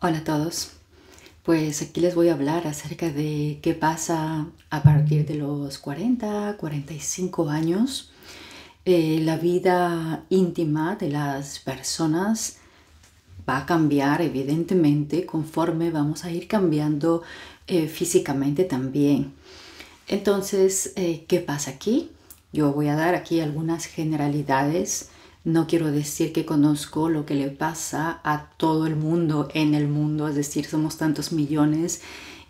Hola a todos. Pues aquí les voy a hablar acerca de qué pasa a partir de los 40, 45 años, eh, la vida íntima de las personas va a cambiar evidentemente conforme vamos a ir cambiando eh, físicamente también. Entonces, eh, ¿qué pasa aquí? Yo voy a dar aquí algunas generalidades no quiero decir que conozco lo que le pasa a todo el mundo en el mundo, es decir, somos tantos millones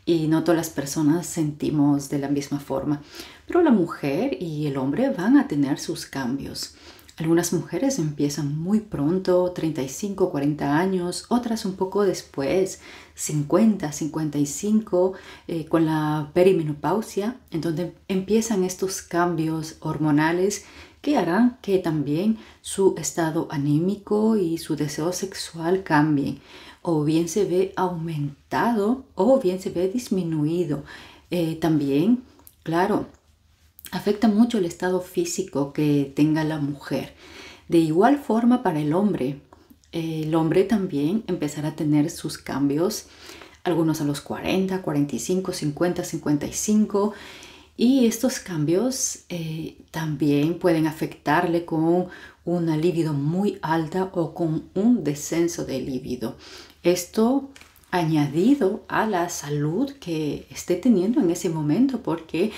y no todas las personas sentimos de la misma forma. Pero la mujer y el hombre van a tener sus cambios. Algunas mujeres empiezan muy pronto, 35, 40 años, otras un poco después, 50, 55, eh, con la perimenopausia, en donde empiezan estos cambios hormonales harán que también su estado anímico y su deseo sexual cambien o bien se ve aumentado o bien se ve disminuido. Eh, también, claro, afecta mucho el estado físico que tenga la mujer. De igual forma para el hombre, eh, el hombre también empezará a tener sus cambios, algunos a los 40, 45, 50, 55 y estos cambios eh, también pueden afectarle con una libido muy alta o con un descenso de libido. Esto añadido a la salud que esté teniendo en ese momento porque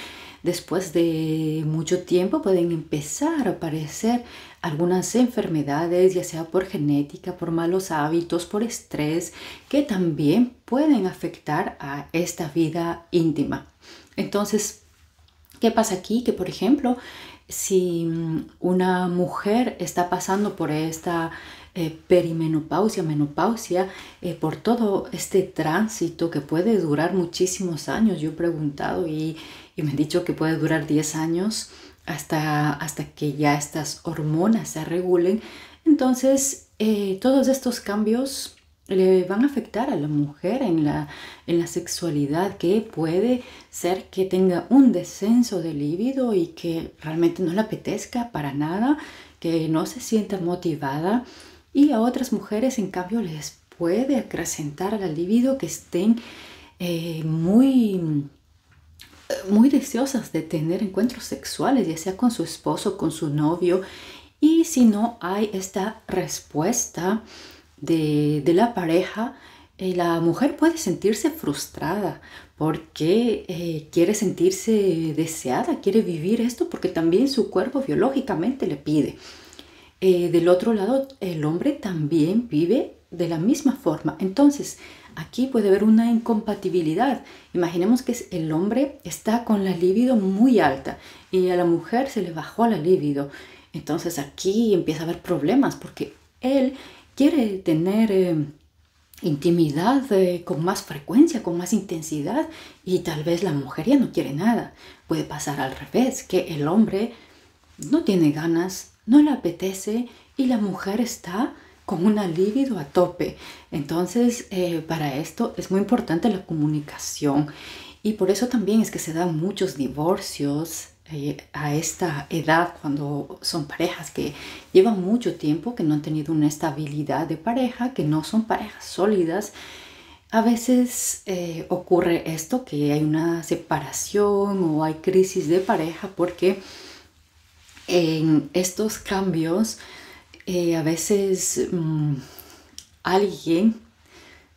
después de mucho tiempo pueden empezar a aparecer algunas enfermedades, ya sea por genética, por malos hábitos, por estrés, que también pueden afectar a esta vida íntima. Entonces, ¿Qué pasa aquí? Que, por ejemplo, si mm, una mujer está pasando por esta eh, perimenopausia, menopausia, eh, por todo este tránsito que puede durar muchísimos años, yo he preguntado y, me han dicho que puede durar 10 años hasta, hasta que ya estas hormonas se regulen, entonces eh, todos estos cambios le van a afectar a la mujer en la, en la sexualidad, que puede ser que tenga un descenso de lívido y que realmente no le apetezca para nada, que no se sienta motivada. Y a otras mujeres, en cambio, les puede acrecentar la libido que estén eh, muy muy deseosas de tener encuentros sexuales, ya sea con su esposo, con su novio, y si no hay esta respuesta, de, la pareja, eh, la mujer puede sentirse frustrada porque eh, quiere sentirse deseada, quiere vivir esto porque también su cuerpo biológicamente le pide. Eh, del otro lado, el hombre también vive de la misma forma. Entonces, aquí puede haber una incompatibilidad. Imaginemos que el hombre está con la libido muy alta y a la mujer se le bajó la libido. Entonces aquí empieza a haber problemas porque él quiere tener eh, intimidad eh, con más frecuencia, con más intensidad y tal vez la mujer ya no quiere nada. Puede pasar al revés, que el hombre no tiene ganas, no le apetece y la mujer está con una libido a tope. Entonces, eh, para esto es muy importante la comunicación. Y por eso también es que se dan muchos divorcios, a esta edad, cuando son parejas que llevan mucho tiempo, que no han tenido una estabilidad de pareja, que no son parejas sólidas, a veces eh, ocurre esto, que hay una separación o hay crisis de pareja, porque en estos cambios eh, a veces mm, alguien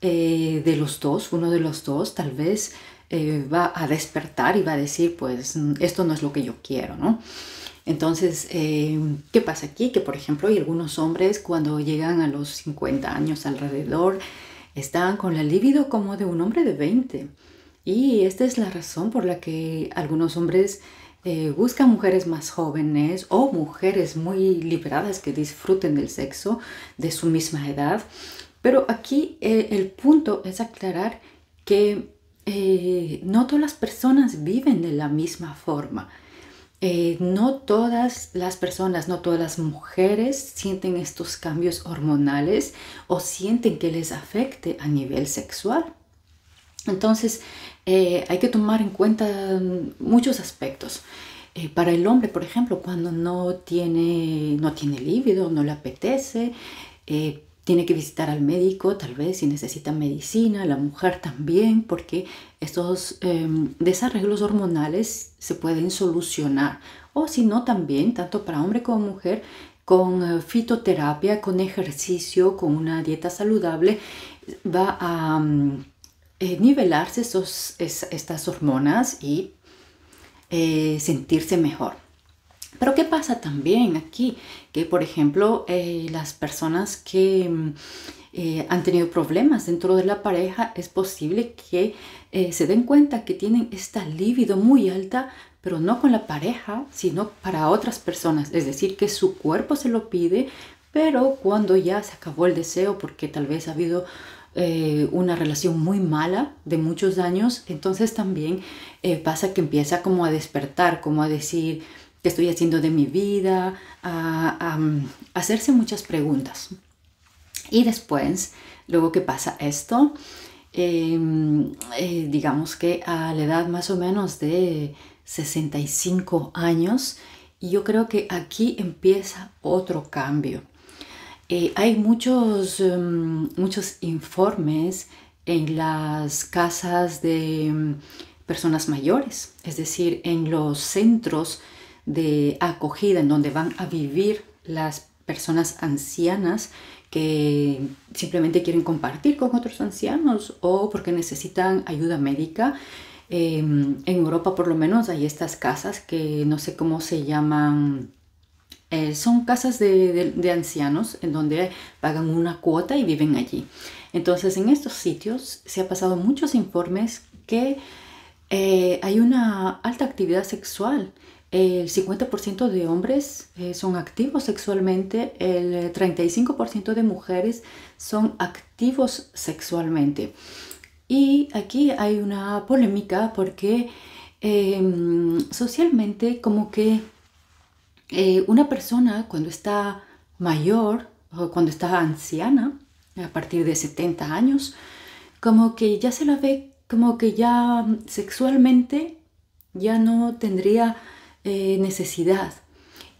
eh, de los dos, uno de los dos, tal vez eh, va a despertar y va a decir, pues esto no es lo que yo quiero, ¿no? Entonces, eh, ¿qué pasa aquí? Que, por ejemplo, hay algunos hombres cuando llegan a los 50 años alrededor, están con la libido como de un hombre de 20. Y esta es la razón por la que algunos hombres eh, buscan mujeres más jóvenes o mujeres muy liberadas que disfruten del sexo de su misma edad. Pero aquí el punto es aclarar que eh, no todas las personas viven de la misma forma. Eh, no todas las personas, no todas las mujeres sienten estos cambios hormonales o sienten que les afecte a nivel sexual. Entonces, eh, hay que tomar en cuenta mm, muchos aspectos. para el hombre, por ejemplo, cuando no tiene, no tiene líbido, no le apetece, tiene que visitar al médico, tal vez si necesita medicina, la mujer también, porque estos em, desarreglos hormonales se pueden solucionar. O si no, también, tanto para hombre como mujer, con eh, fitoterapia, con ejercicio, con una dieta saludable, va a mm, eh, nivelarse estas hormonas y eh, sentirse mejor. Pero ¿qué pasa también aquí? Que, por ejemplo, eh, las personas que mm, eh, han tenido problemas dentro de la pareja, es posible que eh, se den cuenta que tienen esta libido muy alta, pero no con la pareja, sino para otras personas. Es decir, que su cuerpo se lo pide, pero cuando ya se acabó el deseo, porque tal vez ha habido una relación muy mala de muchos años, entonces también pasa que empieza como a despertar, como a decir, qué estoy haciendo de mi vida, a, mm, hacerse muchas preguntas. Y después, luego que pasa esto, em, eh, digamos que a la edad más o menos de 65 años, yo creo que aquí empieza otro cambio. Eh, hay muchos, em, muchos informes en las casas de mm, personas mayores, es decir, en los centros de acogida en donde van a vivir las personas ancianas que simplemente quieren compartir con otros ancianos o porque necesitan ayuda médica. Em, en Europa por lo menos hay estas casas que no sé cómo se llaman. Eh, son casas de, ancianos en donde pagan una cuota y viven allí. Entonces en estos sitios se ha pasado muchos informes que eh, hay una alta actividad sexual el 50% de hombres eh, son activos sexualmente, el 35% de mujeres son activos sexualmente. Y aquí hay una polémica porque em, socialmente como que eh, una persona cuando está mayor o cuando está anciana, a partir de 70 años, como que ya se la ve como que ya sexualmente ya no tendría eh, necesidad.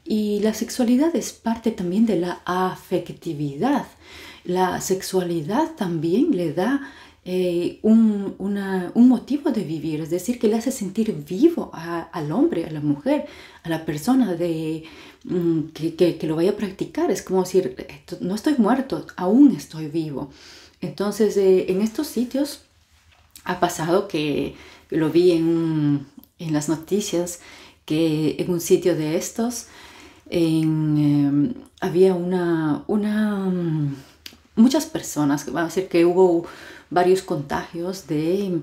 Y la sexualidad es parte también de la afectividad. La sexualidad también le da eh, un, motivo de vivir, es decir, que le hace sentir vivo al hombre, a la mujer, a la persona de, mm, que, lo vaya a practicar. Es como decir, no estoy muerto, aún estoy vivo. Entonces, eh, en estos sitios ha pasado que lo vi en, en las noticias, que en un sitio de estos em, había una, una, mm, muchas personas, que van a decir que hubo varios contagios de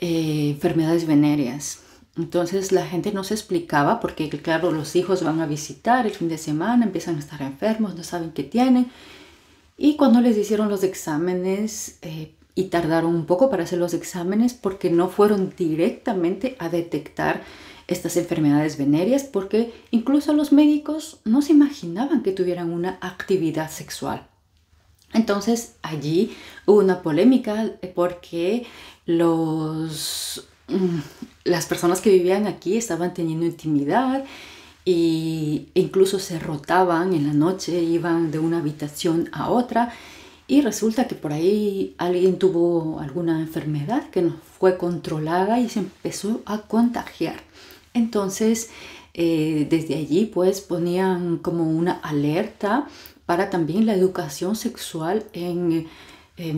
eh, enfermedades venéreas. Entonces la gente no se explicaba porque, claro, los hijos van a visitar el fin de semana, empiezan a estar enfermos, no saben qué tienen. Y cuando les hicieron los exámenes, eh, y tardaron un poco para hacer los exámenes porque no fueron directamente a detectar estas enfermedades venéreas porque incluso los médicos no se imaginaban que tuvieran una actividad sexual. Entonces allí hubo una polémica eh, porque los, mm, las personas que vivían aquí estaban teniendo intimidad e incluso se rotaban en la noche, iban de una habitación a otra y resulta que por ahí alguien tuvo alguna enfermedad que no fue controlada y se empezó a contagiar. Entonces, eh, desde allí pues ponían como una alerta para también la educación sexual en,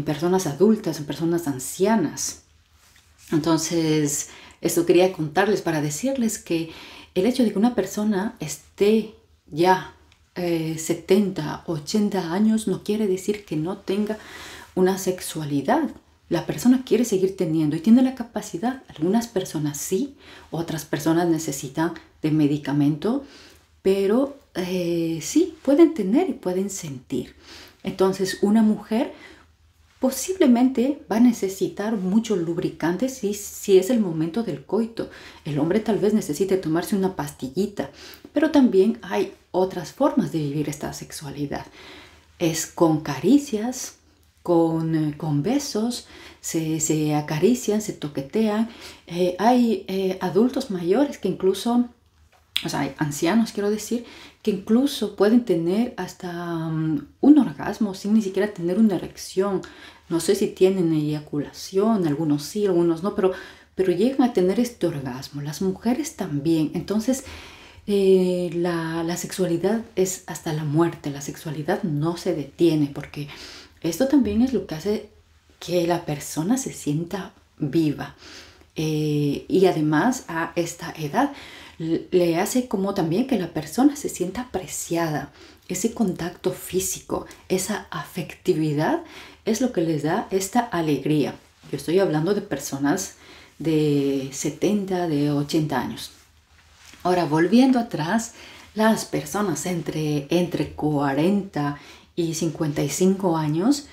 personas adultas, en personas ancianas. Entonces, esto quería contarles para decirles que el hecho de que una persona esté ya 70, eh, 80 años no quiere decir que no tenga una sexualidad la persona quiere seguir teniendo y tiene la capacidad. Algunas personas sí, otras personas necesitan de medicamento, pero eh, sí, pueden tener y pueden sentir. Entonces, una mujer posiblemente va a necesitar mucho lubricante si, si es el momento del coito. El hombre tal vez necesite tomarse una pastillita, pero también hay otras formas de vivir esta sexualidad. Es con caricias, eh, con, besos, se, acarician, se toquetean. Eh, hay eh, adultos mayores que incluso, o sea, hay ancianos quiero decir, que incluso pueden tener hasta mm, un orgasmo sin ni siquiera tener una erección. No sé si tienen eyaculación, algunos sí, algunos no, pero, pero llegan a tener este orgasmo. Las mujeres también. Entonces, la, la, sexualidad es hasta la muerte, la sexualidad no se detiene porque esto también es lo que hace que la persona se sienta viva. Eh, y además a esta edad le hace como también que la persona se sienta apreciada. Ese contacto físico, esa afectividad es lo que les da esta alegría. Yo estoy hablando de personas de 70, de 80 años. Ahora, volviendo atrás, las personas entre, entre 40 y 55 años,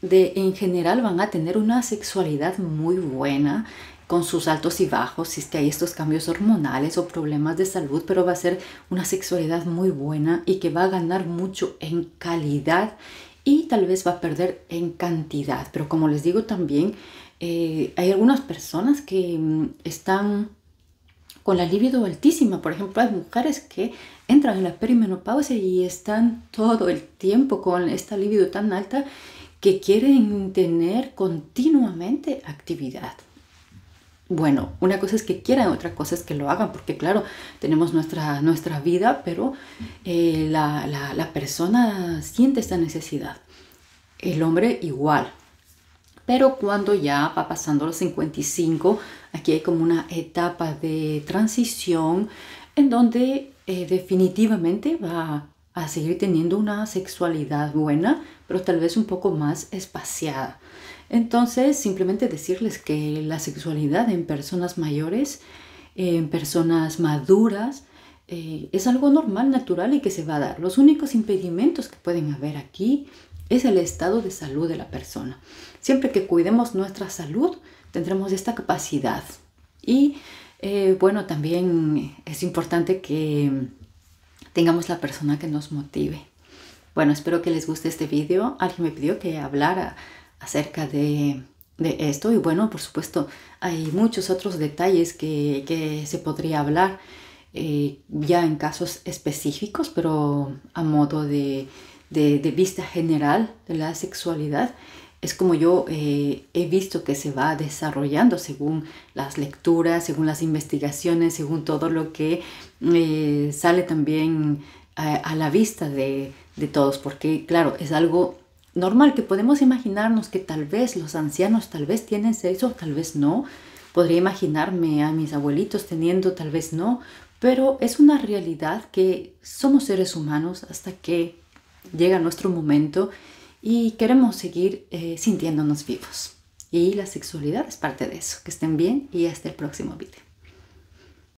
de, en general van a tener una sexualidad muy buena con sus altos y bajos, si es que hay estos cambios hormonales o problemas de salud, pero va a ser una sexualidad muy buena y que va a ganar mucho en calidad y tal vez va a perder en cantidad. Pero como les digo también, eh, hay algunas personas que mm, están con la libido altísima. Por ejemplo, hay mujeres que entran en la perimenopausia y están todo el tiempo con esta libido tan alta que quieren tener continuamente actividad. Bueno, una cosa es que quieran, otra cosa es que lo hagan, porque claro, tenemos nuestra, nuestra vida, pero eh, la persona siente esta necesidad. El hombre igual, pero cuando ya va pasando los 55, aquí hay como una etapa de transición en donde eh, definitivamente va a seguir teniendo una sexualidad buena, pero tal vez un poco más espaciada. Entonces, simplemente decirles que la sexualidad en personas mayores, en personas maduras, eh, es algo normal, natural y que se va a dar. Los únicos impedimentos que pueden haber aquí es el estado de salud de la persona. Siempre que cuidemos nuestra salud, tendremos esta capacidad. Y eh, bueno, también es importante que tengamos la persona que nos motive. Bueno, espero que les guste este video. Alguien me pidió que hablara acerca de, esto y bueno, por supuesto, hay muchos otros detalles que, se podría hablar eh, ya en casos específicos, pero a modo de de, vista general de la sexualidad es como yo eh, he visto que se va desarrollando según las lecturas, según las investigaciones, según todo lo que eh, sale también eh, a, la vista de, de, todos, porque claro, es algo normal que podemos imaginarnos que tal vez los ancianos tal vez tienen sexo, tal vez no. Podría imaginarme a mis abuelitos teniendo, tal vez no, pero es una realidad que somos seres humanos hasta que llega nuestro momento y queremos seguir eh, sintiéndonos vivos. Y la sexualidad es parte de eso. Que estén bien y hasta el próximo video.